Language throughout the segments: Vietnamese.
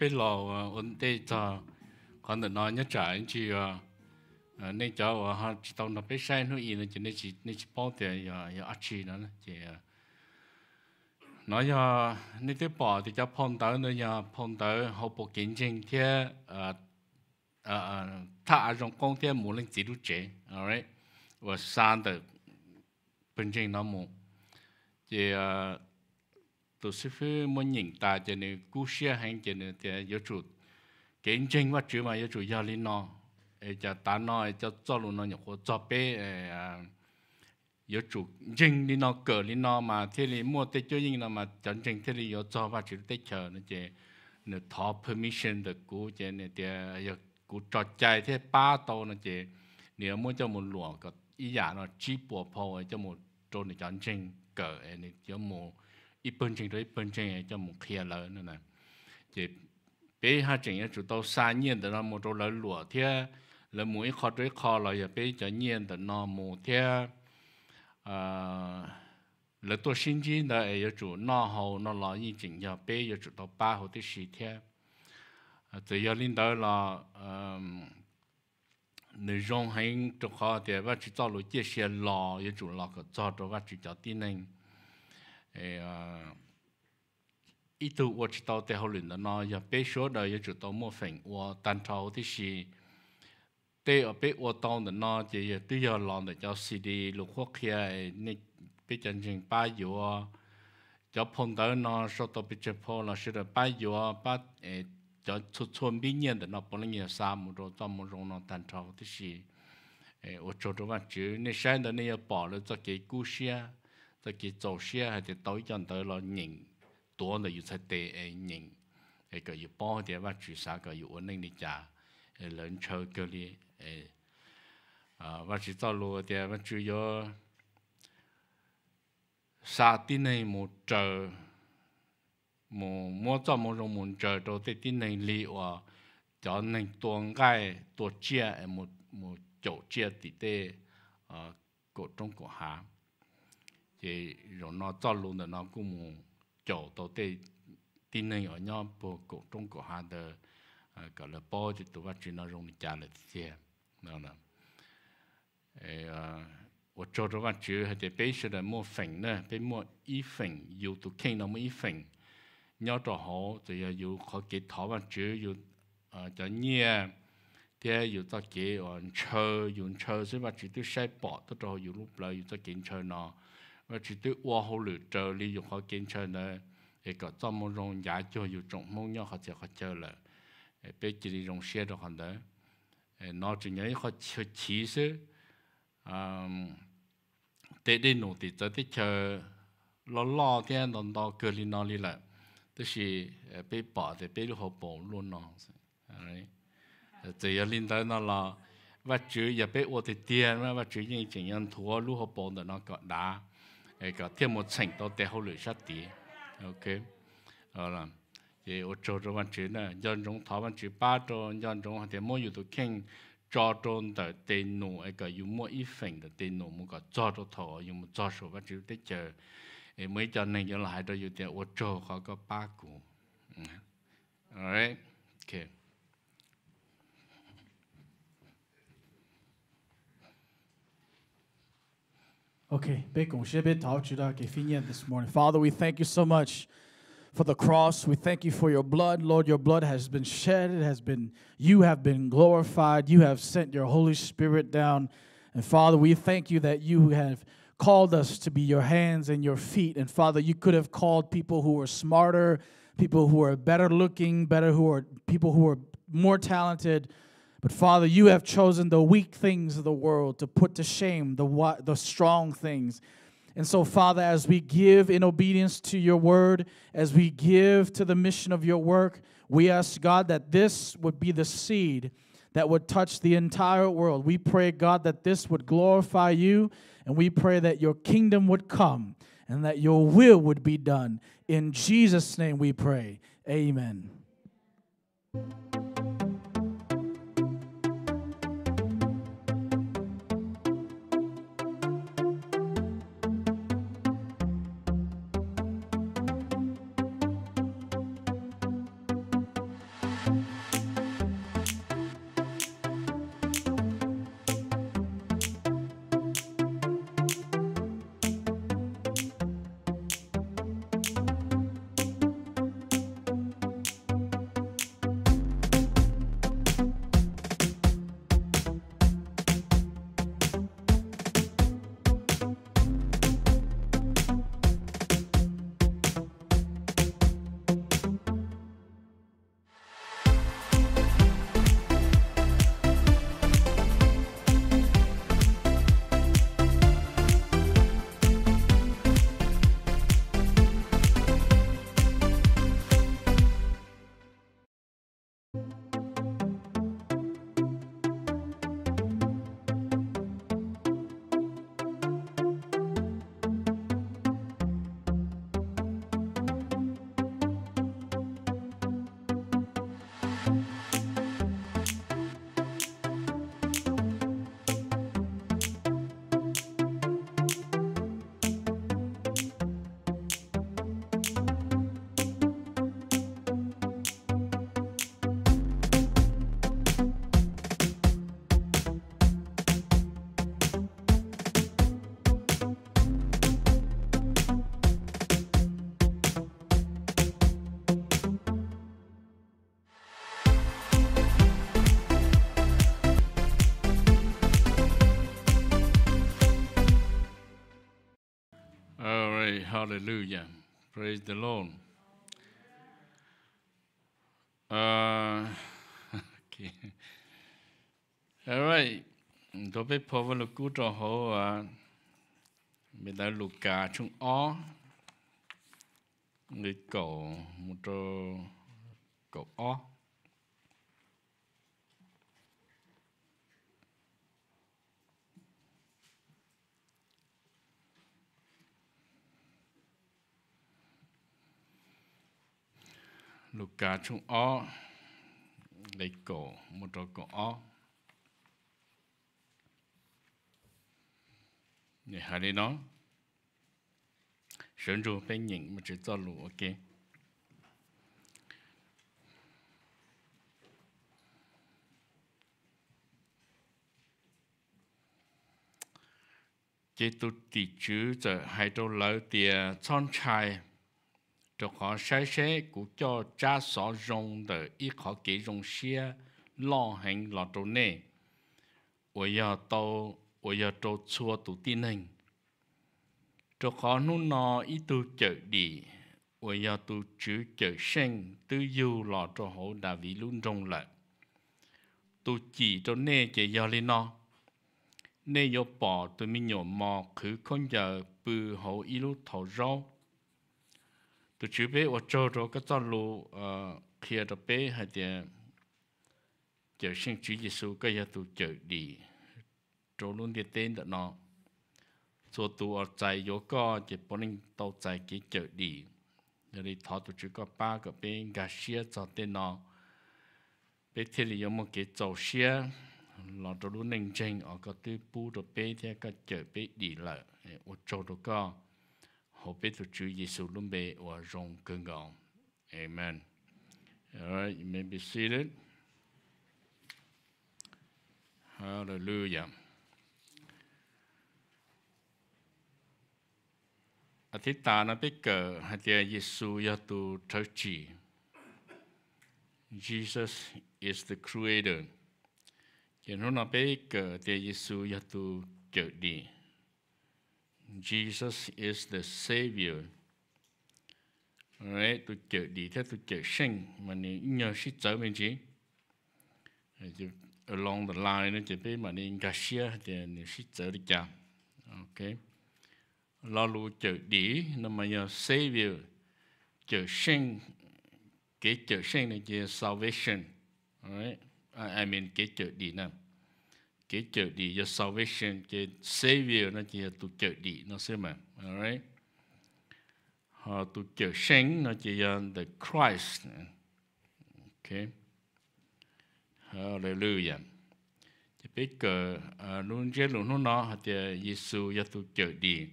bây lâu ờ, ổn tê cho còn được nói nhất trả anh chị ờ, ờ, nên cháu họ chỉ tao nó biết sai nó gì nó chỉ nên chỉ nên chỉ bao tiền giờ giờ ăn chi nữa chị nói giờ nên cái bỏ thì cho phong tới nữa giờ phong tới học bộ kiến trình thế ờ ờ thà trong công thế muốn lên chỉ đủ chế alright và sang được bình trên nó muốn chị tôi sẽ phải muốn nhìn ta cho nên cú xe hành cho nên thì yếu chủ kiến chính và chữ mà yếu chủ giao linh nó cho ta nói cho cho luôn nó nhập hồ cho bé yếu à, chủ chính linh nó cờ linh nó mà thế thì mua tết cho nhưng nó mà chân chính thế thì yếu cho và chữ tết chờ nó chơi, nó thọ permission được cú cho nên thì yếu à, cú trò chơi thế ba tô nó chơi, nếu muốn cho một lúa có ý giả nó chỉ bỏ phò cho một trôn để chân chính cờ nên cho một 一本正这一本正也叫木开了呢呢，这别哈正也直到三年的那么多来落天，来每考这考了也别叫念的那么天，呃，来多新进的也就那后那老一正要别也直到八后的十天，啊，只要领导了，嗯。nội dung hành trong khó thì bác chỉ cho lối chia sẻ lò với chủ lò cái cho cho bác chỉ cho tin anh e ít tu ở chỗ tao theo luyện đó nó giờ bé số đời ở chỗ mua phèn ở tan trâu thì gì, tê ở bé ở tao đó nó chỉ tự giờ làm để cho CD lục khoa kia nè bé chân chân ba giờ cho phong tới nó số tao bé chơi phong là sẽ được ba giờ ba e cho cho chuẩn bị nhận đó nó bốn ngày sáu mươi rồi tao mua rồi nó tan trâu thì xì e ở chỗ đó vẫn chứ nên sáng đó nên bỏ rồi cho cái cú xe ta chỉ tổ xe hay thì tối chân tới là nhìn tuổi là yêu sai tệ ấy nhìn ấy cái yêu bao thì và chỉ sao cái yêu ổn định đi cha ấy lớn chơi cái đi à và chỉ tao lo thì và chỉ có sa tin này một trời một mua trong một trong một trời đầu tiên tin này liệu à cho nên tuần cái tuổi chia một một chỗ chia thì tệ ở à, cổ trong cổ hàm thì rồi nó cho luôn là nó cũng muốn chỗ tôi thấy tin này ở nhau bộ cổ trong cổ hà đờ cả là bao chỉ tụi bắt chỉ nó rong trả lại tiền đó là ở chỗ đó bắt chỉ hay để bây giờ là mua phèn nè, bây mua y phèn, yêu tụi kinh nó mua y phèn, nhau cho họ thì yêu có kỹ thảo bắt chỉ yêu cho nhẹ thì yêu tao kỹ ở chơi yêu chơi sẽ bắt chỉ tôi sai bỏ tụi cho yêu lúc lại yêu tao kỹ chơi nó và chỉ tự qua hồ lửa trở lý dục họ kiến chơi nè ấy có cho mong rong giá cho dù trọng mong nhau họ sẽ họ chơi là bé chỉ đi rong xe được hẳn đấy chỉ nhớ họ chơi đi nổ thì tới thì chờ lo lo à, thì nó lý lại là bé bỏ thì bé họ bỏ luôn nó đấy chỉ là linh tới nó là và chữ giờ bé ô thì tiền và chữ những chuyện nhân thua lúc họ bỏ được nó còn 哎个天么成都带好了啥地，OK，好了，这我做着完只呢，人中他完只八着，人中还得没有都看。cho trôn tờ tê nụ ấy cả dù mua ít phèn tờ tê nụ mua cả cho trô thọ dù mua cho số bắt chữ tết chờ mới cho nên cho lại đó dù tê ô trô khó có ba cụ ừ. alright okay Okay, this morning. Father, we thank you so much for the cross. We thank you for your blood. Lord, your blood has been shed. It has been, you have been glorified. You have sent your Holy Spirit down. And Father, we thank you that you have called us to be your hands and your feet. And Father, you could have called people who were smarter, people who are better looking, better who are people who are more talented but Father, you have chosen the weak things of the world to put to shame the, the strong things. And so, Father, as we give in obedience to your word, as we give to the mission of your work, we ask, God, that this would be the seed that would touch the entire world. We pray, God, that this would glorify you, and we pray that your kingdom would come and that your will would be done. In Jesus' name we pray. Amen. Hallelujah. Praise the Lord. Uh, okay. All right. Tôi biết phô vô lục cú trò hô à. đã lục cả chung ó. Người cổ một trò cổ ó. Luca chung o lấy cổ một trò cổ o để hà đi nó sớm rồi bên nhìn mà chỉ cho lũ ok chế tu tỷ chứ giờ hai đô lỡ tiền chọn chai cho khó sai sẽ cũng cho cha sọ rong đờ ít khó kỹ rong xia lo hành lo trâu nè ôi giờ tàu ôi giờ trâu chua tụ tin hình cho khó nu nọ ít tu chợ đi ôi giờ tu chữ chợ sinh tư du lo cho hổ đà vị luôn rong lại tu chỉ cho nè chỉ giờ lên nọ nè yo bỏ tụi mình nhỏ mò khứ con giờ bự hổ ít thầu rau tu chú bé ở chỗ đó cái tao lu kia đó bé hay là chờ sinh Chúa Giêsu cái giờ tu chờ đi chỗ luôn đi tên đó nó cho tu ở chạy vô có chỉ bọn anh tàu chạy cái chờ đi giờ đi thọ tu chú có ba cái bé gà xia cho tên nó bé thì là có một cái chỗ xia lọ chỗ luôn nhanh chân ở cái tu bu đó bé thì cái chờ bé đi là ở chỗ đó có hầu biết là Chúa Giêsu luôn bề và rong cơn gọng. Amen. Alright, you may be seated. Hallelujah. À thì ta nó biết cờ hạt Jesus is the creator. Chỉ nó nó biết cờ thì Giêsu ya Jesus is the Savior. Rồi tôi chờ đi thế tôi chờ sinh mà nên nhờ sĩ trở mình chỉ. Along the line nó chỉ biết mà nên cả xe thì nên sĩ trở đi chạm. Ok. Lo lu chờ đi nó mà nhờ Savior chờ sinh cái chờ sinh này là salvation. Alright. I mean cái chờ đi nào cái chở đi your salvation cái savior nó chỉ là tu chở đi nó sẽ mà alright họ tu chở sáng nó chỉ là the Christ okay hallelujah chỉ biết cờ à, luôn chế luôn nó nó thì Jesus ya tu chở đi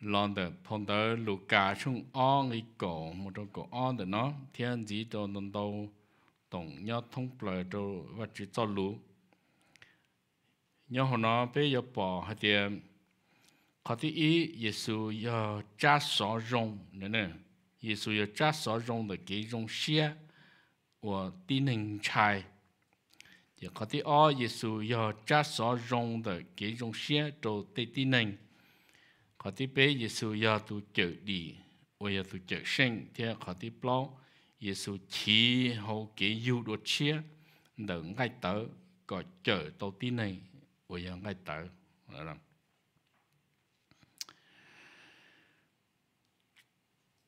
lon the phong tờ Luca chung on cái cổ một trong cổ on the nó thiên gì cho nên đâu tổng nhớ thông bờ cho và chỉ cho lúa nhớ họ nó bây giờ bỏ hay thì có thứ ý Giêsu giờ cha sọ rong nữa nè Giêsu giờ cha sọ rong là cái rong xe của tin hình trai giờ có thứ ở Giêsu giờ cha sọ rong là cái rong xe đồ tây tin hình có thứ bây Giêsu giờ tu chở đi và giờ tu chở sinh thì có thứ bỏ Giêsu chỉ hậu cái yêu đồ xe đừng ngay tới có chở đầu tin này của dân Thái Tử Đó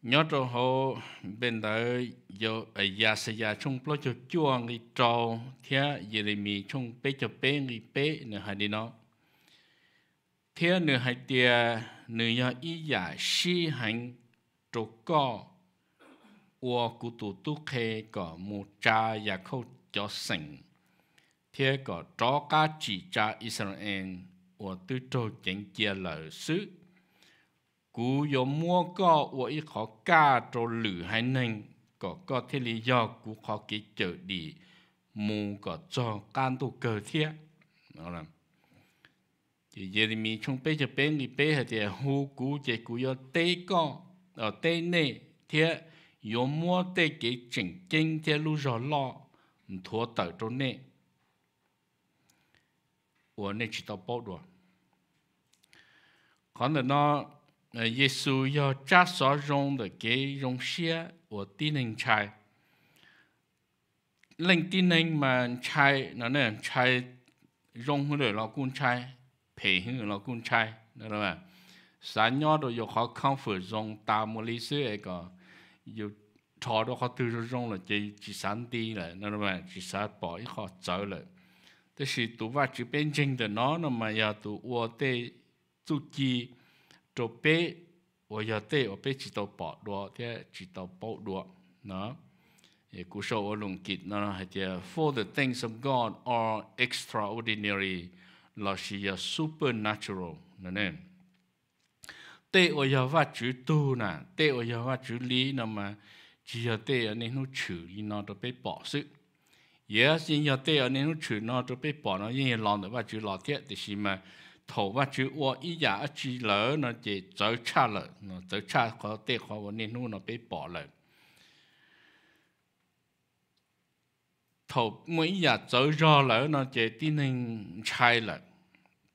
nhớ trò hồ bên đời do ya se ya chung plo cho chua ngi trò thia Jeremy chung pe cho pe ngi pe nữa hai đi nó thia nữa hai tiề nữa ya y ya si hành trò co ua cụ tụ tu khe có mu cha ya khâu cho sinh thế có cho cá chỉ cha Israel của tư cho chánh kia lợi sứ cú yo mua có của ít khó ca trô lử hai nành có có thế lý do cú khó ký trở đi mù có cho can tu cơ thiết đó là chỉ Jeremy bê bây bê bên bê bây thì hú cú chỉ cú yo tê có ở ờ, tê nè thiết yo mua tê cái chỉnh kinh thiết lu rõ lo thua tờ trô nè của nên chỉ tao bỏ đùa còn là nó được cái rong xe của tin anh trai linh tin anh mà trai nó nè trai rong hơn là con trai phê hơn rồi là con trai đó là sa nhỏ đồ yo khó comfort zone ta một lý có yo thọ đồ khó từ rong là chỉ chỉ sáng đi là nó là chỉ sáng bỏ khó chơi lại thế thì tụ va chữ bên trên đó nó nó mà giờ tụ ô tê tụ chi chỗ bê ô giờ tê ô bê chỉ tàu bỏ đùa chỉ tàu bỏ đùa nó thì cú sâu ở lùng kịt nó hay for the things of God are extraordinary là chỉ là supernatural nó nên tê ô giờ va chữ tu nè tê ô giờ va chữ lý nó mà chỉ giờ tê ở nên nó chữ nó đó bê bỏ sức 也是要对啊，你侬去那就被 bỏ nó như lòng được và chữ lọ thiết thì xí mà thổ và chữ ô ý giả ở chữ lỡ nó chỉ chở cha lỡ nó chở cha có tệ khó và nên nó bị bỏ lỡ thổ mỗi giả chở do lỡ nó chỉ tin nên chai lỡ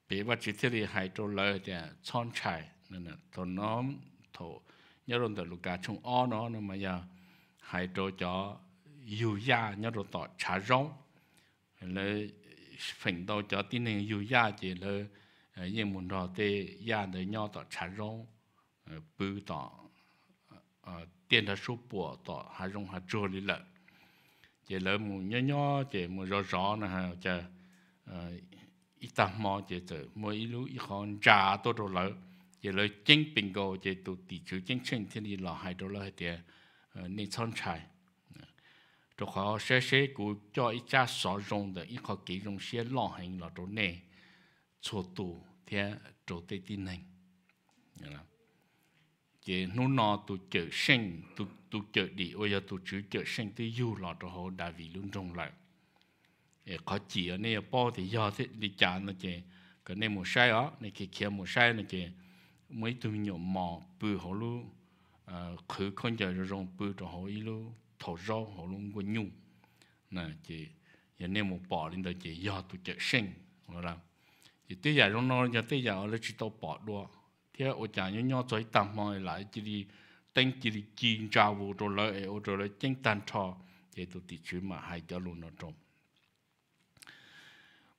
bị và chữ thiết thì hai chỗ lỡ thì à, chọn chai nên là thổ nó thổ nhớ rồi từ lúc cả chung o nó nó mà giờ hai chỗ cho rong, rong, rong rồi này yên để hà hà ít mò tôi 油压伢着到查绕，来奋斗叫的那油压的了，呃，也么着的压的伢到查绕，呃，不到，呃，电的手波到还用还着里了，这了么伢伢这么着绕呢还这，呃，一打毛这这么一路一行炸多着了。giờ lời chính bình cầu giờ tụ tỷ chữ chính sinh thiên đi lò hai đô la hai tiền nên son trái 就好些些个叫一家所用的，一个给用些老很了都内，错多天做对的呢，啊，这努那都就生都都就的，我要都就就生都有了之后，大为隆重了，诶，可记啊，那包的要的，你讲那件，个那木晒啊，那个看木晒那件，每都有毛不好路，呃，可看见这种不着好一路。thổ rau họ luôn có nhu, nè chị giờ nên một bỏ lên đời chị do tụi chợ sinh là làm chị tới giờ nó giờ tới giờ ở đây chị tao bỏ đua thế ở nhà nhớ nhớ rồi tạm mọi lại chị đi tên chị đi chín trao vô rồi lại ở rồi lại chân tan trò chị tụi chị chữ mà hai cho luôn nó trong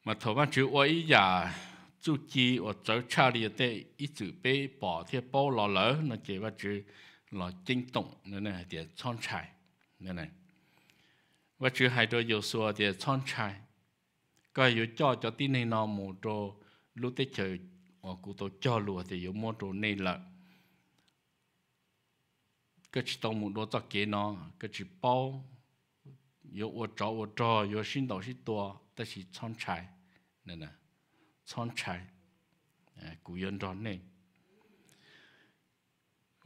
mà thầu ban chữ ấy giờ chú chi ở chỗ cha đi tới ít chữ bé bỏ thế bao lọ lỡ nó chị ban chữ là chân tổng nữa nè để chọn trải. นั่นเว่าชื่อไฮโดรโยสัวเดียช่อนชายก็อยู่จอจอที่ในนอมูโตลุเตเฉยโอคุโตจอลัวที่อยู่มูโตนี่แหละก็ชิตองมูโตจอกเกนอก็ชิปาอยู่วัวจออัวจออยู่สินตอชิตัวแต่ชิช่อนชายนี่ยนะอช่อนชายกูยันรอนเนี่ย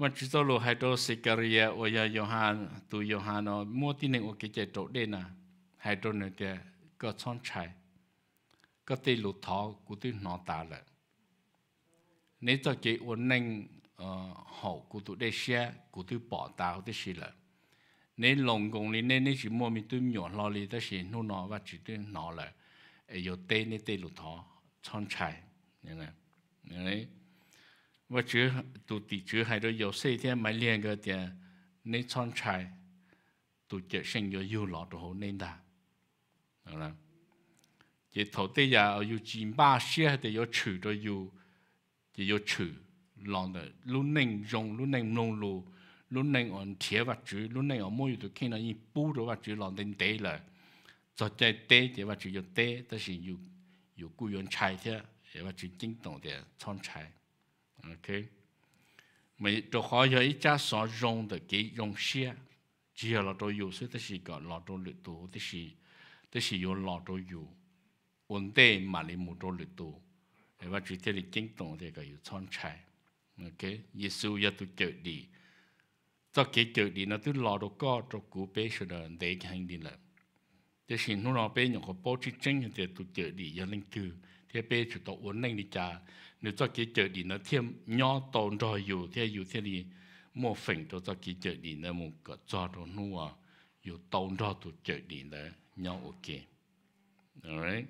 วันจิตโลไฮโดซิกเรียโอยาโยฮานตูโยฮานอมัวที่หนึ่งโอเคเจโตเดนะไฮโดรเนี่ยก็ช่อนชัยก็ตีหลุดท้อกูตีหนอตาเลยนี่จะเกี่ยวนึ่งเอ่อหอกกูตุได้เชียกูตีปอตาเขาได้สิเลยนี่ลงกงนี่นี่นี่สิมัวมีตุ้มหยวนรอลีได้สินู่นนอว่าจิตหนอเลยไอโยเต้นี่ตีหลุดท้อช่อนชัยอย่างนั้นอย่างนี้我主都地主要度有四天买两个点，那创菜，都只生个有老都好那哒，啦。这土地呀有几巴些的，有处的有，也有处，让的，路能用，路能弄路，鲁能按田挖住，路能按木鱼都看到伊铺着挖住让恁地了，做在地就挖住要地，但是有有雇员拆的，也挖住京东的创菜。OK mấy chỗ khó giờ ít cha sọ rong được cái rong xe chỉ là tôi yêu sẽ tức là gọi là tôi tu tức là tức là yêu là tôi yêu vấn mà lấy một tôi lựa tu và chỉ thế là chính tổng thì gọi là chọn trái OK Giêsu giờ tôi chở đi cho cái chở đi nó tôi lo đồ có cho cú bé sự đó để hành đi là tức là nó nó bé nhỏ có bao nhiêu chân thì tôi chở đi giờ lên cứ thế bé chỉ tôi uốn lên đi cha nếu cho cái chợ đi nó thêm nhỏ tồn rồi dù thế dù thế thì một phần tôi cho cái chợ đi nó một cái cho nó nua dù tồn rồi tôi chợ đi nó nhỏ ok alright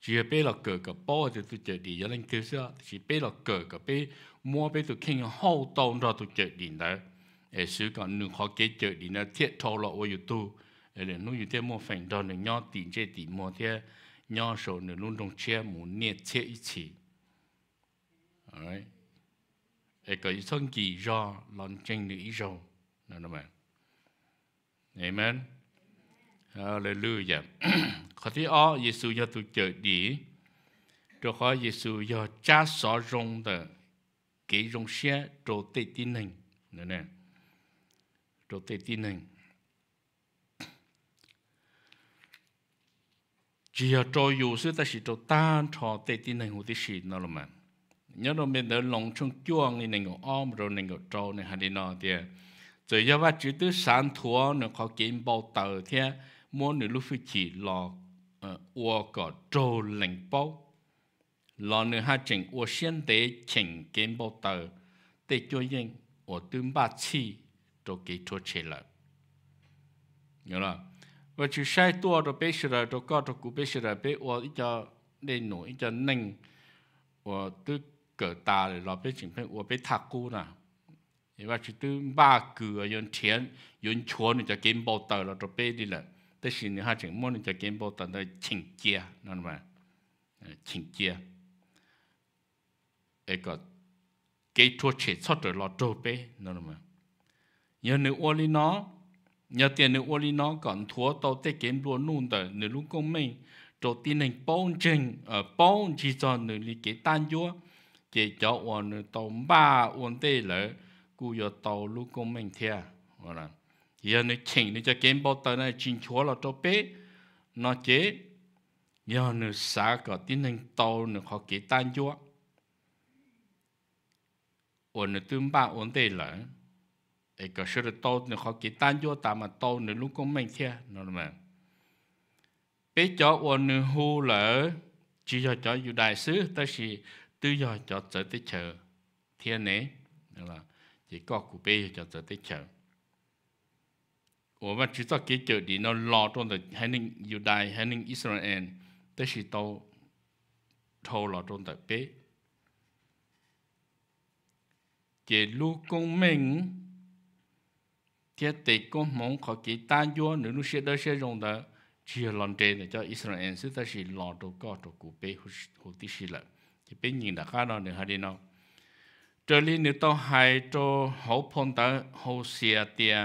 chỉ là bây giờ cờ cái bao thì tôi đi giờ lên kêu sao chỉ bây giờ cờ cái mua bây tôi kinh hậu tồn rồi tôi chợ đi nó ở xứ còn nương khó cái chợ đi nó thiết thâu lọ ở youtube ở đây nó youtube một phần đó nó nhỏ tiền chơi tiền mua thế nhau số nữa luôn đồng chia muốn nhiệt chế ý chí alright ấy cái thân kỳ do lòng chân nữ ý rồi nè nè amen hallelujah khi thấy ó Giêsu do tụi chờ đi cho khó Giêsu do cha sở rong tờ kỹ rong xe trổ tê tin hình nè nè trổ tê tin hình chỉ ở chỗ dù sư ta chỉ chỗ ta cho tê tin này hồ tí sĩ nó là mà nhớ nó bên đó lòng trong chuông này nên ngủ ôm rồi nên ngủ trâu này hay đi nó thì rồi do vậy chỉ tứ sản thua nó có kiếm bao tờ thì muốn nữa lúc phải chỉ lo ua có trâu lệnh bao lo nữa hai trình ua xiên tế chỉnh kiếm bao tờ tê cho yên ua tương ba chi cho cái chỗ chế lợi nhớ không và chú sai tua rồi bé sửa rồi có rồi cụ bé sửa bé và ít cho nên nổi ít cho nâng và tư cỡ ta rồi lo bé chỉnh phép và bé thạc nà, nè và chú tư ba cửa yon thiền yon chuồn cho kiếm bao tờ lo rồi bé đi là tới xin nữa hai chỉnh muốn cho kiếm bao tờ là chỉnh chia nè mà à, chỉnh chia ấy có cái thua chế sót rồi là rồi bé nè mà nhớ nếu ô lý nó nhờ tiền nữ ô nó còn thua tàu tê kiếm lúa nung tờ nữ lúc công minh trò tin nên bông chừng ở bông chỉ cho nữ lý kế tan chúa chỉ cho ổn nữ tàu ba ổn tê lỡ cú giờ tàu lúc công minh thea rồi vâng giờ nữ chỉnh nữ cho kiếm bao tờ này chỉnh chúa là cho bé nó chế giờ nữ xã có tin nên tàu nữ họ kế tan chúa ổn nữ tương ba ổn tê lỡ để có sự tốt nên họ chỉ tan vô tạm mà tốt nên lúc cũng mình kia nó mà bé chó ôn nên hu lỡ chỉ cho chó dù đại sứ ta chỉ tư do cho tới tới chờ thiên nế nên là chỉ có cụ bé cho tới tới chờ ủa mà chỉ cho cái chờ đi nó lo trong đời hay nên dù đại hay nên Israel ta chỉ tao thâu lo trong đời bé chỉ lúc cũng mình thế thì cũng muốn có cái ta vua nữa nó sẽ đỡ sẽ dùng đó chỉ làm thế để cho Israel sẽ ta chỉ lo đồ có đồ cụ bê hồ tí xí là thì bên nhìn đã khá đó nữa hay đi nó trở lên nữa tao hai cho hậu phong ta hồ xìa tiệt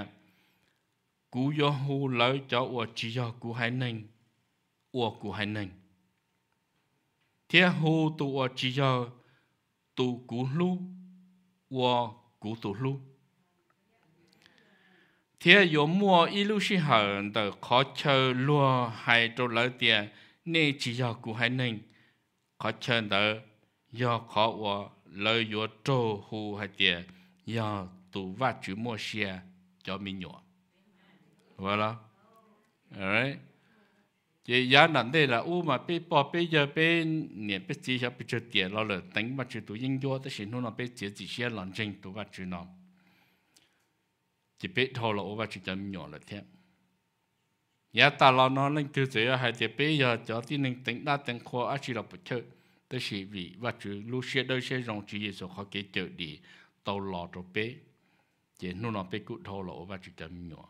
cú yo hu lỡ cho ua chỉ yo cú hai nâng ua cú hai nâng thế hu tu ua chỉ yo tu cú lu ua cú tu lu thế yo mua ít lúc xí hận tờ khó chờ lúa hai trâu lỡ tiền nên chỉ do cụ hai nên khó chờ tờ do khó wa lời yo trâu hù hai tiền do tụ vắt chữ mua xe cho mi nhỏ vậy là đấy chỉ giá nặng đây là u mà bị bỏ bây giờ bị niệm bị chỉ cho bị chơi tiền lo lỡ tính mà chữ tụ yên yo tất nhiên nó bị chỉ chỉ xe lần trình tụ vắt chữ nào chỉ biết thô lỗ và chỉ chấm nhỏ là thế nhà ta lo nó lên từ giờ hay chỉ biết giờ cho tin nên tính đa tính khoa ở chỉ là bất chấp tới chỉ vì và chữ lúc xe đôi xe rong chỉ số khó kể chợ đi tàu lò rồi bé chỉ nu nó bé cụ thô lỗ và chỉ chấm nhỏ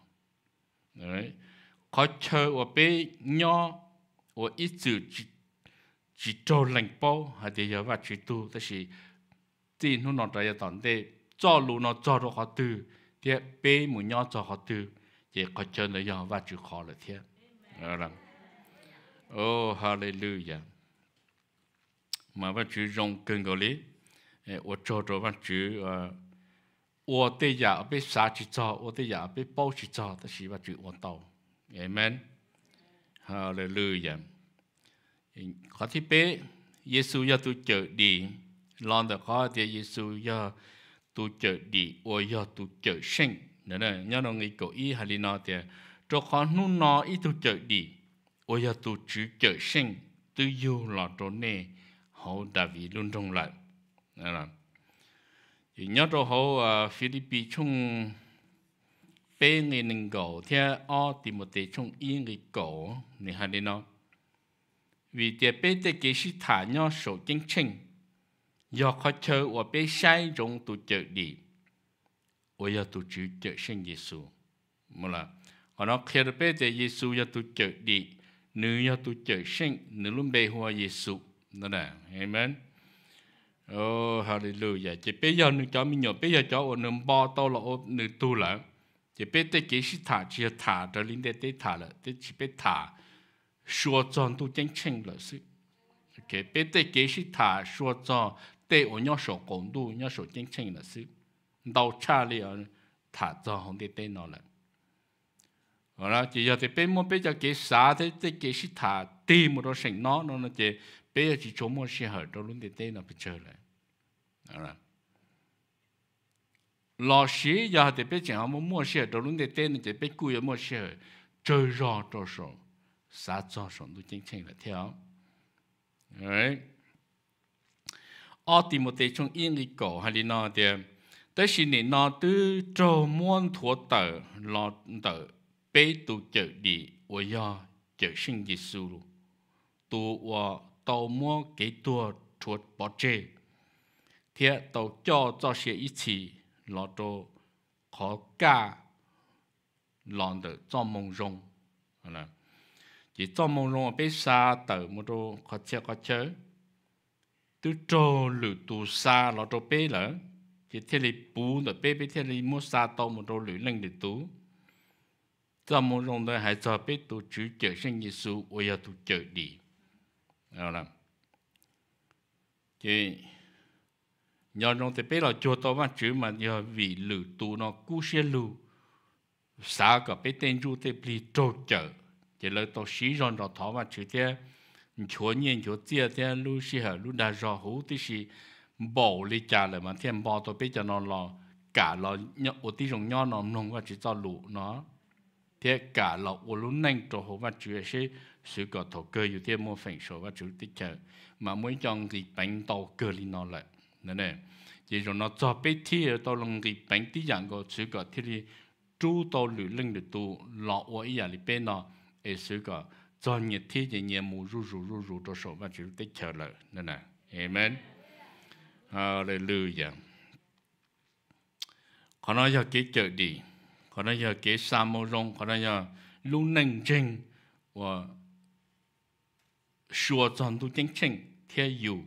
đấy khó chơi ở bé nhỏ ở ít chữ chỉ chỉ cho lành bao hay thì giờ và chỉ tu tới chỉ tin nu nó ra giờ tận thế cho lù nó cho được khó tư ทียบเป้มุนจอขอตือเจก็เจนเลยยอว่าจุขอเลยเทียอะไรนะโอ้ฮาเลลูยามาว่าจุรงกึ่งกอลิเออโจโจว่าจุเออดเดียาไปสาจิจอวอดเดียบเป้ป่อจิจอต่สิว่าจุวัดโตเอเมนฮาเลลูยาขอที่เป้เยซูยาตุเจอดีลองแต่ขอเดียเยซูยา tu chợ đi ô yo tu chợ sinh nữa nè nhớ nó nghĩ cổ y hay nó thì cho con nu nó ý tu chợ đi ô yo tu chữ chợ sinh tư yêu là chỗ nè hậu đã vì luôn trong lại nè là chỉ nhớ cho hậu à, Philippines chung bê người nâng cổ thì o thì một tế chung y người cổ nè hay nó vì thế bê tế cái sĩ thả nhau sổ chính chính do khó chơ và bế sai rộng tụ chợ đi và do tụ chữ chợ sinh Giêsu mà là họ nói khi đó bế tế Giêsu do tụ chợ đi nữ do tụ chợ sinh nữ luôn bê hoa Giêsu đó là amen oh hallelujah chỉ bế giờ nữ cho mình nhớ bế giờ cho ôn nữ bo to là ôn nữ tu lỡ chỉ bế tế kế sĩ thả chỉ thả cho linh tế tế thả là tế chỉ bế thả xua tròn tu chân chân lỡ sự ok bế tế kế sĩ thả xua tròn tê ô nhau sổ cổng đu nhau sổ chân là sư đau cha li ở thả cho hồng tê tê nó lại rồi chỉ giờ thì bên mua bên cái xá thế cái sĩ thả tê một đồ sinh nó nó chỉ bây giờ chỉ chống một sĩ hở đó luôn tê tê nó bị chơi lại rồi lò sĩ giờ thì bây giờ mua mua sĩ hở đó luôn tê tê nó chỉ bây cùi mua sĩ hở chơi rõ cho sổ xá cho sổ đu chân là theo rồi ở tìm một tế trong yên đi cổ hay đi nó thì tới xin nị nó tư trò muôn thua tờ lo tờ bế tụ chợ đi ô do chợ sinh dị sư lù tụ ô tàu mua kế tua chuột bỏ chê thì tàu cho cho xe ý chí lo trô khó cả lòn tờ cho mông rong là chỉ cho mông rong ở bên xa tờ mua trô khó chê khó chớ tu trô lử tu sa lo trô bê lỡ chỉ thế li bù là bê bê thế li mua sa tàu một trô lử lăng để tu cho một rồng đời hải cho bê tu chữ chở sinh Giêsu ôi ya tu chở đi đó là chỉ nhờ rồng thì bê là chùa tàu mà chữ mà nhờ vì lử tu nó cú xe lù sa cả bê tên du thế li trô chở chỉ lời tàu xí rồng đó thọ mà chữ thế chúa nhiên chúa tia tia lu sĩ hả lu đa rò hữu tí si bảo li trả lại mà thêm bảo tôi biết cho nó lò cả lò nhọ ô tí rồng nho nó nông và chỉ cho lụ nó thế cả lò ô lu nhanh cho hồ và ấy sẽ sự có thổ cơ yêu thế mua phèn số và chúa tí chờ mà muốn chọn gì bánh tàu cơ li nó lại nên này chỉ rồi nó cho biết thi ở tàu lòng gì bánh tí dạng có sự có thế đi chú tàu lử lưng được tu lọ ô ý à li bên nó ấy sự có cho nhiệt thi nhẹ nhiệm mù ru ru ru ru cho sổ và chịu tích chờ lợi nên là amen hallelujah có nói cho cái chợ đi có nói cho cái sa mô rong có nói cho lưu nâng chinh và sửa chọn tu chính chinh theo dù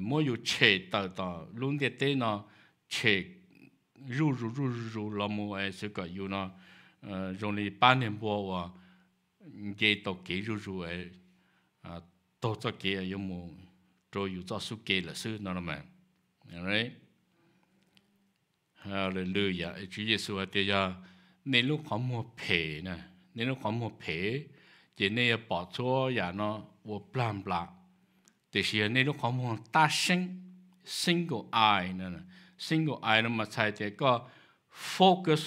mỗi dù chế tờ tờ luôn thế thế nó chế ru ru ru ru là mua ai sẽ gọi yêu nó rồi ba niệm bộ và ge to ke ru ru e to ấy ke yo mo to yu to su ke la su no ma right hallelujah e chi yesu a te ya ne lu ko mo pe na ne lu ko mo pe je ne ya pa cho ya no wo plan bla te shi ne lu ko mo ta sing single eye na single eye 那么才这个 focus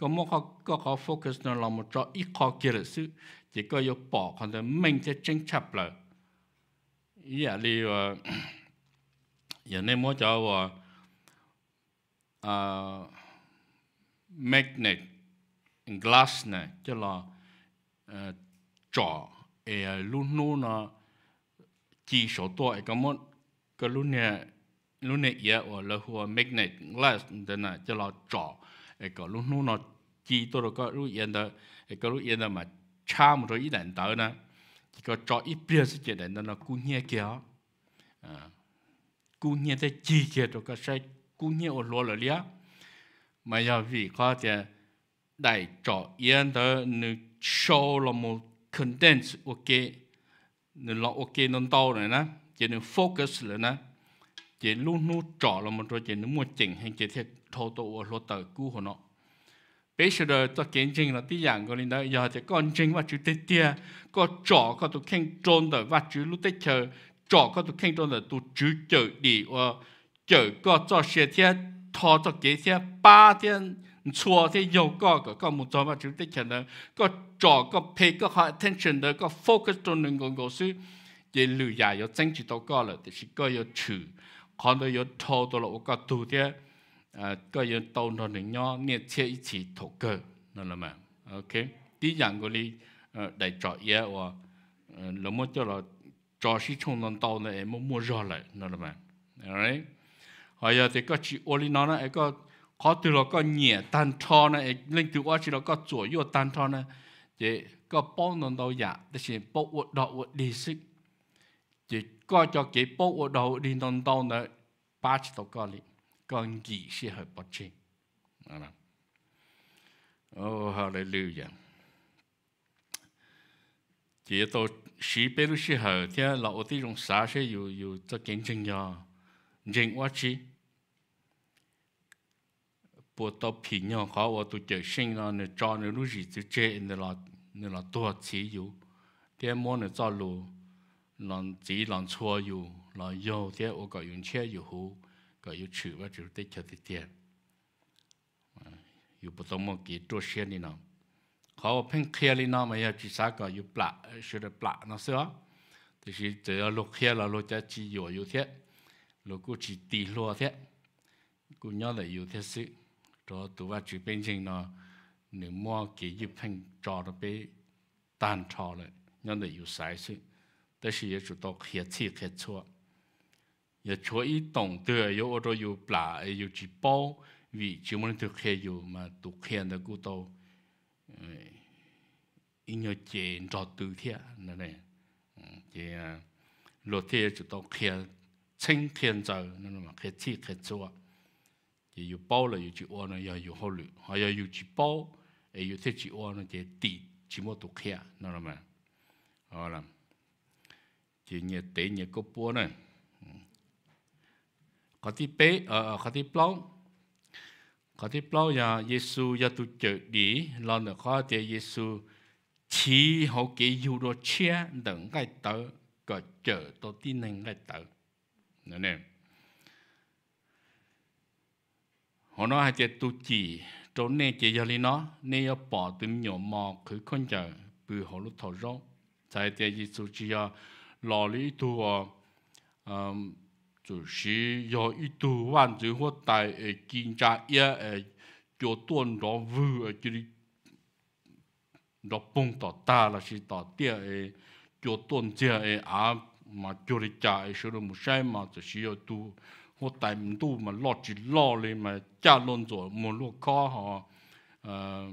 ก็มก็ก็ขอโฟกัสนเรามาจออีกข้อเกี่ยวซึ่งจะก็ยกปอกคนเดิมไม่จะจริงชับเลยอย่าเรียกอย่างในมัวจะว่าอ่า magnet glass เนี่ยจะเราจอเออลุ่นนู้นจีสตัวไอ้ก็มดก็ลุ่นเนี่ยลุ่นเนี่ยเยอะว่าแล้วหัว magnet glass เดินน่ะจะเราจอไอ้ก็ลุ่นนู้น基督了个路沿的，个路沿的嘛，差不多一两道呢，个找一边是几人的呢，姑娘叫，啊，姑娘在季节这个晒姑娘我落了了，嘛要为个的来找沿的你收了么？condense ok，你老 ok 能到了呢，就能 focus 了呢，就路路找了么多，就能么整很这些偷偷我落到顾和那。bây giờ đó tôi kiến trình là tí dạng của linh đó giờ thì con trình và chú tết tia có trò có tụ khen trôn đời và chú lúc tết chờ trò có tụ khen trôn đời tụ chú chờ đi và ờ, chờ có cho xe thế thọ cho kế thiết ba thiên chua thế yêu có có có một trò và chú tết chờ đó có trò có pay có hot attention đó có focus trôn đường của ngô sư để lừa dài có tranh chỉ tao có là thì chỉ có có chữ còn đó có thọ đó là có tụ thiết 啊，個要到到人家熱切一起禱告，那了嘛？OK，第二個哩，呃，來作業我，呃，那麼叫了，作息衝能到呢，也莫莫熱了，那了嘛？Alright，還有這個去屋裡那呢，一個考到了個熱單操呢，令到我去了個左右單操呢，這個幫能到呀，那些幫我到我利息，這個叫給幫我到利能到呢，八十多個哩。con gì sẽ hợp bật trên. Oh, hallelujah. Chỉ tôi sĩ bê lúc sĩ hợp thì là ở tí rộng xã sẽ dù dù cho kiến chân nhỏ. Dành quá chí. Bộ tàu phí nhỏ khó ở tụ chờ sinh là nè cho nè lúc gì tụ chê nè là nè là tụ chí dù. Thế mô nè cho lù lòng chỉ lòng chua dù lòng dâu thế ở gọi dùng chê dù hù. 个有去我就得吃的点，有不懂么给做些的呢？好，偏开的那么要去啥个有不学的不那是啊？就是只要落开了落在只有有天，如果只低落天，姑娘的有天是，这都话就变成了你莫给一盆找的被单炒了，让的有啥事，但是也知道开错开错。也 cho 伊懂得有我都有把有几包为专门都开有嘛，都开的古到，嗯，因要见着对天那嘞，嗯，这啊，落天就到开，青天走那种嘛，开天开做，也有包了有几窝呢，要有好料，还要有几包，也有这几窝呢，这地起码都开那种嘛，好了，今年第一个波呢。ขอที่เป๊ะเอ่อขอที่เปล่าขอที่เปล่าอย่าเยซูอย่าตุเจดีเราเนี่ยเขาจะเยซูชี้เขาเกี่ยยูโรเชียดังไก่เต๋อก็เจอตัวที่หนึ่งไก่เต๋อเนี่ยเขาเนาะให้เจตุจีตรงนี้เจยาลีเนาะเนี่ยปอตุึมหยอมอคือคนจะปือหัวลุทอรรมใช่เจเยซูจีอหล่อลิทัวอื就是有一堆万字火大的金钗一，诶，叫端着舞，就是，落碰到大了是台底诶，叫端起来啊，嘛叫的叫诶，说的不西嘛，就是要土火台，唔土嘛，落去落来嘛，加弄做摩洛卡哈，呃，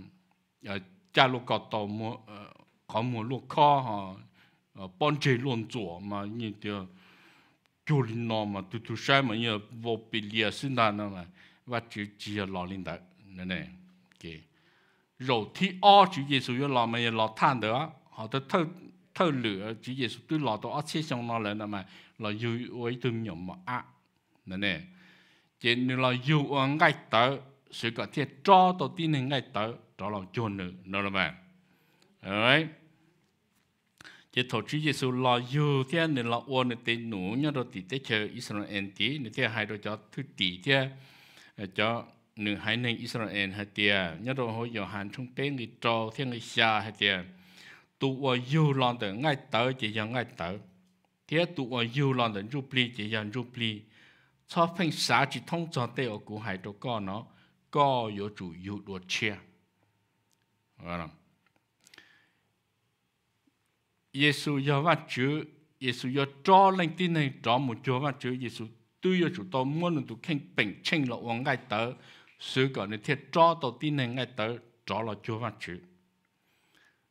加弄搞到呃搞摩洛卡哈，呃，帮着弄做嘛，你就。gyulino ma tutu shai ma ya wo pi lia sinda na ma mà chi chi chỉ lo linh da ne nè ke rồi thì ở chi giêsu su yo lo ma ya lo tan de a ha de thơ lửa chi giêsu su tu lo to a chi song nó lên na ma lo yu wei tu nyom ma a ne ne chỉ ni lo yu o ngai tớ sự có thiết cho tổ tin ngay tớ đó là chôn nữa nè là alright chỉ thổ chí Giêsu lo yêu thế nên lo ôn nên tên nụ nhớ đồ tỷ tế chờ Israel tí nên thế hai đồ cho thứ tỷ thế ờ, cho nữ hai nên Israel hai tia nhớ đồ hồi giờ hàn trong bên người trò thế người xa hai tia tụ ở yêu lo từ ngay tới chỉ cho ngay tới thế tụ ở yêu lo từ rụp li chỉ cho rụp li cho phanh xá chỉ thông cho tế ở cụ hải đồ con nó có yếu chủ yếu đồ chia Vâng. Giêsu do và chữ Giêsu do cho lên tin này cho một Chúa và chúa, Giêsu tuy do chúng tôi muốn tụ khen bình chênh lộ ông ngay tới sự gọi nên thiết cho tôi tin này ngay tới cho là Chúa và chúa,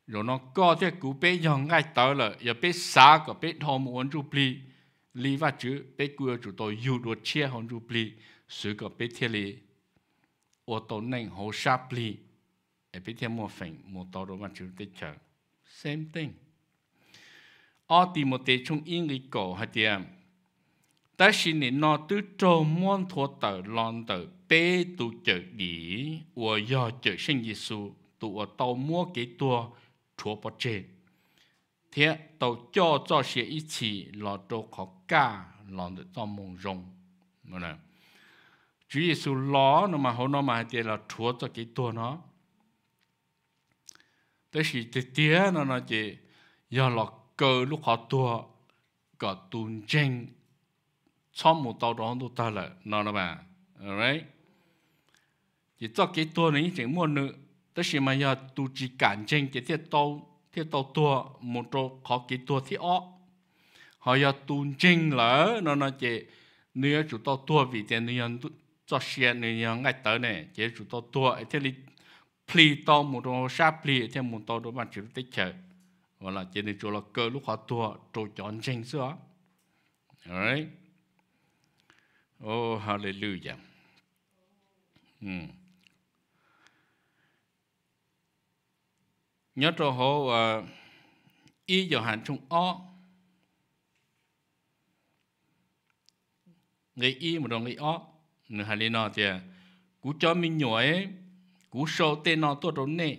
rồi nó có thế cú bé do ngay tới là giờ bé xa có bé thò một ông chụp li li và chữ bé cua chủ tôi yêu đồ chia hòn chụp li sự có bé thiết li ô tô nành hồ sáp li bé thiết mua phèn mua tàu đồ và chữ tết chờ same thing ở tìm một tế chung yên lý cổ hạt tiệm ta chỉ nên nó tư trô môn thua tờ lon tờ bê tu chợ đi và do chợ sinh Giêsu tụ ở tàu mua cái tua chúa bọt chê thế tàu cho cho sẽ ý chỉ lo trô khó ca, lo được tàu mông rong mà nè Chúa Giêsu lo nó mà hôn nó mà thì là chúa cho cái tua nó tới khi tía nó nó chỉ do lo cơ lúc họ tua có tuôn chênh cho một tàu đó tụi ta là nó là bà alright chỉ cho cái tua này chỉ muốn nữ tất nhiên mà giờ tu chỉ cản chênh cái thiết tàu thiết tàu tua một chỗ khó cái tua thiết ó họ giờ tuôn chênh là nó nó chỉ nếu chúng tao tua vì thế nếu cho xe nếu ngay tới này chỉ chúng tao tua thì pli tàu một đồ sa pli thế một tàu đó bạn chỉ tích chơi hoặc là chỉ nên cho là cơ lúc họ thua cho chọn tranh xóa alright oh hallelujah hmm. nhớ cho họ à, y giờ hành trung o người y một đồng người o nửa hành lên nọ thì à, cú cho mình nhồi cú sâu tên nọ tôi đâu nè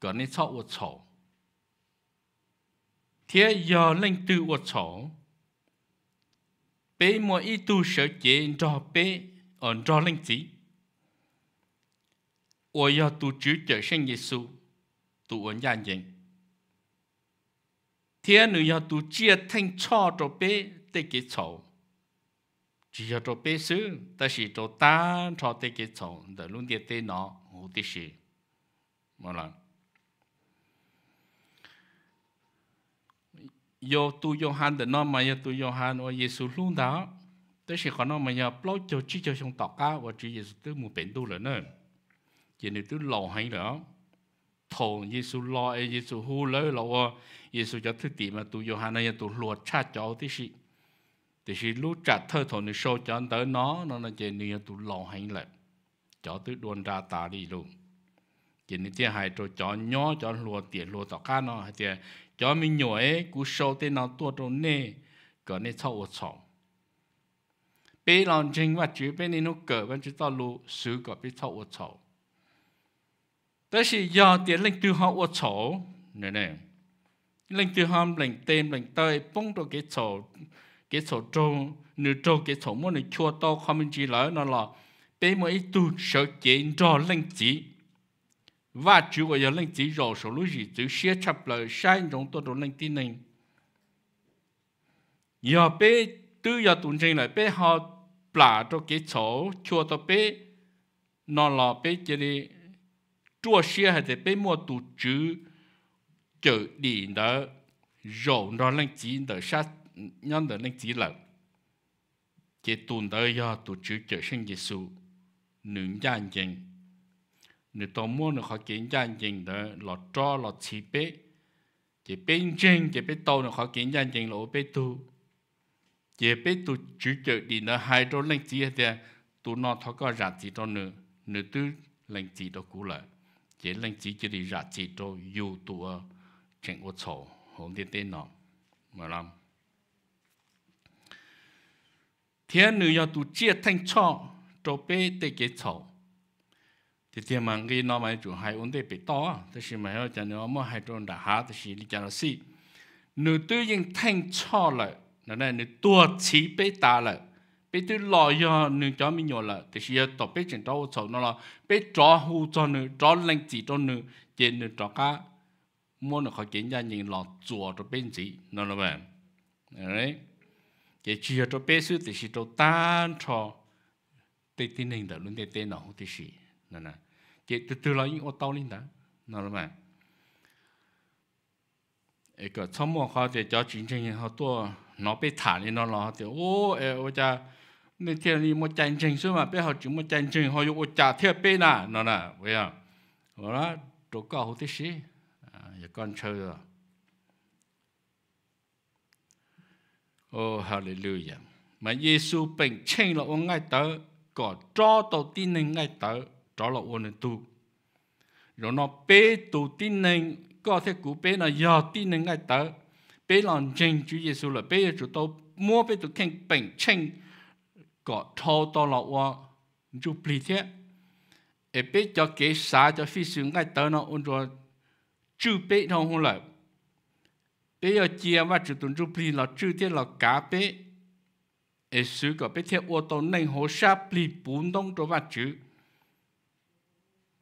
còn nên sọ một sầu thế giờ lên từ ở chỗ bé mua ít tu sợ chế cho bé ở cho lên gì ở giờ tu chữ trở sang Giêsu tu ở nhà nhện thế nữa giờ tu chia thành cho cho bé để cái chỗ chỉ cho cho bé xứ ta chỉ cho ta cho để cái chỗ để luôn để tên nó hồ tí xí, mà lần yo tu yo han de no ma tu yo han o yesu luôn đó tới sẽ còn nó mà nhờ plot cho chỉ cho trong tọt cá và chỉ yesu tới một bệnh tu là nữa chỉ nếu tu lâu hay đó. thổ yesu lo e yesu hu lỡ lo yesu cho thứ tỷ mà tu yo này tu luộc cha cho tí sĩ thì sĩ lúc trả thơ thổ này show cho anh tới nó nó là chỉ nếu tu lâu hay lại cho tới đồn ra ta đi luôn chỉ nếu chỉ hai cho cho nhỏ cho luộc tiền luộc tọt cá nó thì cho mình nhỏ ấy cú sâu tên nó tua trốn nè cỡ nè sau ột sọ bê lòng chính và chứ bê nè nó cỡ vẫn chứ tao lu sứ cỡ bê sau ột sọ tới khi do tiến lên từ họ ột sọ nè nè lên từ họ lên tên lên tơi bông đồ cái sọ cái sọ trâu nửa trâu cái sọ muốn nửa chua to không mình chỉ lỡ nó là bê mỗi tu sợ chuyện trò lên chỉ và chú của giờ linh chỉ rồi số lúc gì từ xe chập lời sai trong tôi trong linh tí này giờ bé tư giờ tuần trên lại bé họ plả cho cái chỗ cho tôi bé nó là bé chỉ đi chùa xe hay bé mua tụ chữ chữ đi đó rồi nó linh chỉ đó sát nhân đó linh chỉ lại cái tuần đó giờ tụ chữ chữ sinh Giêsu nữ nhân dân 你到末呢好简单简单，老早老七辈，这边正这边到呢好简单简老边度，这边度主角你呢还到另几的，都拿他个日子到呢，你都另几到过来，这另几这里日子到有多整个错，好点点呢，冇啦。天女要读这听错，做别的给错。thì tiền mà cái nó mà chủ hai ổn định bị to thì sự mà họ chẳng nó mà hai trong đã há thì sự đi chẳng nó xí nếu tự nhiên thanh cho lại nó này nếu tua chỉ bị ta lại bị tự lo cho nếu cho mình nhớ lại thì sự tập bị chỉnh đâu cho nó là bị cho hú cho nó cho lên chỉ cho nó chỉ nó cho cả muốn nó khỏi kiến gia nhìn lo chùa cho bên gì nó là vậy đấy cái chia cho bé sư thì chỉ cho tan cho tê tê nên đó luôn tê tê nó thì gì nè nè chị từ từ lo những ô tô linh đó nó là mà ấy cái xong mà họ thì cho chính chính họ tua nó bị thả đi nó lo thì ô ấy ô cha nên thiên đi một chân chính xưa mà bây giờ chỉ một chân chính họ dùng ô cha thiệt bên à nó là vậy à rồi đó chỗ cao hữu thế gì, giờ con chơi rồi ô hallelujah mà Giêsu bình chênh là ông ngay tới có cho đầu tin nên ngay tới trở lại ôn tu rồi nó bê tụ tin nên có thể cú bê là giờ tin nên ngay tới bê lòng chân Chúa Giêsu là bê chủ tàu mua bê tụ kinh bệnh chân có thô to là qua chú bì thế ở bê cho kế xã cho phi sướng ngay tới nó ôn rồi chú bê thông hôn lại bê giờ chia và chú tụng chú bì là chú thế là cá bê ở xứ có bê thế ô tô nên hồ sa bì bốn đông cho và chú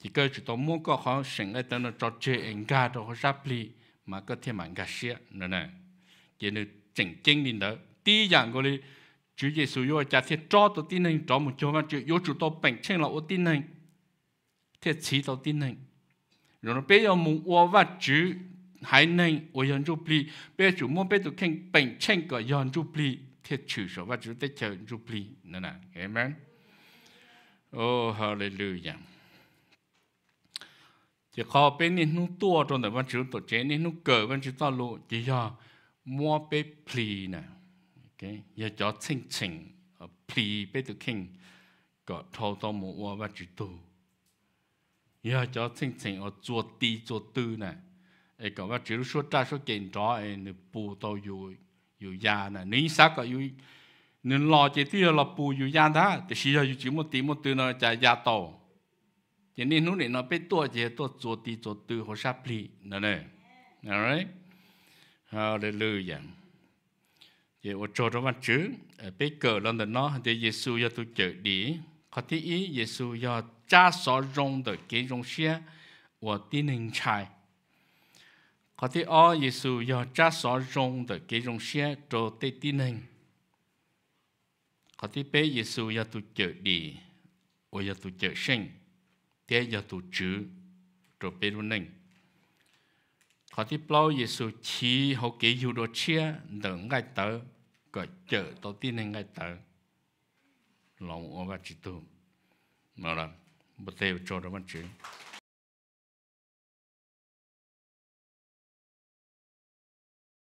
chỉ cơ chỉ tôi muốn có họ sinh ở tận cho chơi anh ga đó họ ráp li mà có thêm mạng gà xia nữa nè chỉ nên chỉnh chính đi nữa tí dạng gọi chú Chúa Giêsu yêu cha thiết cho tôi tin anh cho một chỗ mà chú yêu chủ tôi bệnh trên là ô tin anh thiết chỉ tôi tin anh rồi nó bây giờ muốn ô và chú hãy nên ô yon chú bì bây giờ chủ muốn bây giờ kinh bệnh trên gọi yon chú bì thiết chú số và chú tới chờ chú bì nữa nè amen oh hallelujah จะขอเป็นนิ่นุ่งตัวจนงแต่วันชิวตัวเจนนินุ่งเกิดวันชิวตัวลูจะยอมัวไปพลีนะโอเคอย่าจอดชิงชิงพลีไปตัวคิงก็ทอต้อมัววันชิวตัวอย่าจอดชิงชิงเอาจวดตีจวดตื่นนะไอ้ก็ว่าชิวชัวจ้าชัวเก่งจ้าไอ้นี่ปูตัวอยู่อยู่ยาหนี่สักก็อยู่นี่รอเจตีเราปูอยู่ยาได้แต่ชีวะอยู่จิ้มตีมตื่นน่ะจะยาโต thì nên hú nó bé tua gì tua chùa đi chùa tư hồ sáp lì nè nè alright hallelujah thì ô chùa đó văn chữ bé cờ lên đó nó thì Giêsu cho tôi chở đi có thứ ý Giêsu cho cha sở rong được cái rong xe và tin hình trai có thể ở Giêsu do cha sở rong được cái rong xe cho tê tin hình có thể bé Giêsu do tôi chở đi và do tôi chở sinh thế giờ tụ chữ rồi bên luôn nè họ thì bao Giêsu chỉ họ kể hiểu đồ chia đừng ngay tới gọi chở tổ tiên nên ngay tới lòng ông bà chỉ tu mà là bắt đầu cho đó bạn chuyện